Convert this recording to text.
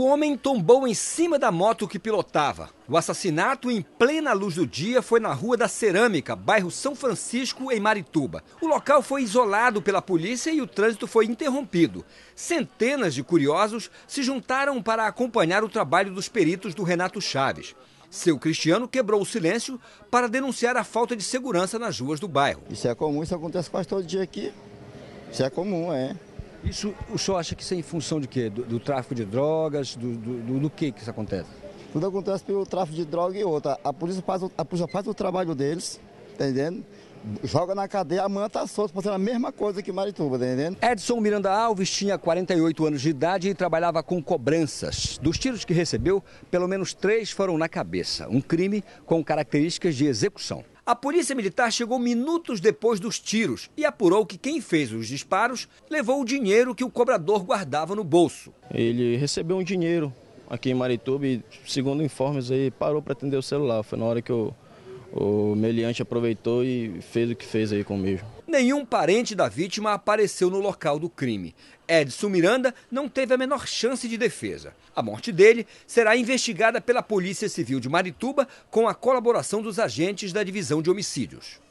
O homem tombou em cima da moto que pilotava. O assassinato, em plena luz do dia, foi na Rua da Cerâmica, bairro São Francisco, em Marituba. O local foi isolado pela polícia e o trânsito foi interrompido. Centenas de curiosos se juntaram para acompanhar o trabalho dos peritos do Renato Chaves. Seu Cristiano quebrou o silêncio para denunciar a falta de segurança nas ruas do bairro. Isso é comum, isso acontece quase todo dia aqui. Isso é comum, é. Isso o senhor acha que isso é em função de quê? Do, do tráfico de drogas? Do, do, do, que que isso acontece? Tudo acontece pelo tráfico de droga e outra. A polícia faz, a polícia faz o trabalho deles, tá entendendo? joga na cadeia, amanhã tá solta, fazendo a mesma coisa que Marituba, tá entendendo? Edson Miranda Alves tinha 48 anos de idade e trabalhava com cobranças. Dos tiros que recebeu, pelo menos três foram na cabeça. Um crime com características de execução. A polícia militar chegou minutos depois dos tiros e apurou que quem fez os disparos levou o dinheiro que o cobrador guardava no bolso. Ele recebeu um dinheiro aqui em Marituba segundo informes, aí parou para atender o celular. Foi na hora que o, o meliante aproveitou e fez o que fez aí comigo. Nenhum parente da vítima apareceu no local do crime. Edson Miranda não teve a menor chance de defesa. A morte dele será investigada pela Polícia Civil de Marituba com a colaboração dos agentes da Divisão de Homicídios.